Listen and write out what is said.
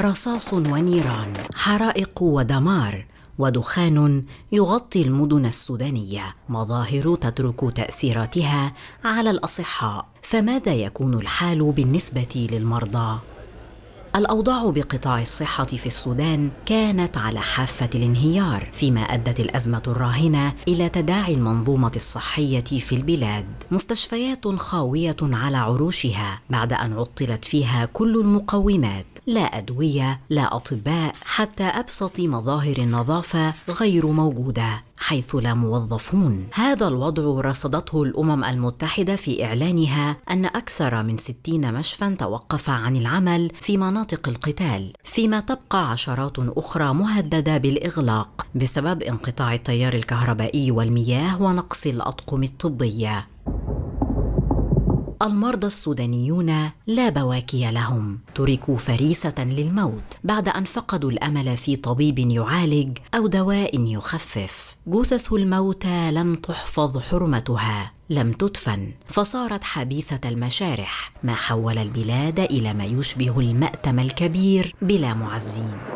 رصاص ونيران حرائق ودمار ودخان يغطي المدن السودانيه مظاهر تترك تاثيراتها على الاصحاء فماذا يكون الحال بالنسبه للمرضى الأوضاع بقطاع الصحة في السودان كانت على حافة الانهيار فيما أدت الأزمة الراهنة إلى تداعي المنظومة الصحية في البلاد مستشفيات خاوية على عروشها بعد أن عطلت فيها كل المقومات لا أدوية لا أطباء حتى أبسط مظاهر النظافة غير موجودة حيث لا موظفون هذا الوضع رصدته الامم المتحده في اعلانها ان اكثر من 60 مشفى توقف عن العمل في مناطق القتال فيما تبقى عشرات اخرى مهدده بالاغلاق بسبب انقطاع التيار الكهربائي والمياه ونقص الاطقم الطبيه المرضى السودانيون لا بواكي لهم تركوا فريسه للموت بعد ان فقدوا الامل في طبيب يعالج او دواء يخفف جثث الموتى لم تحفظ حرمتها لم تدفن فصارت حبيسه المشارح ما حول البلاد الى ما يشبه الماتم الكبير بلا معزين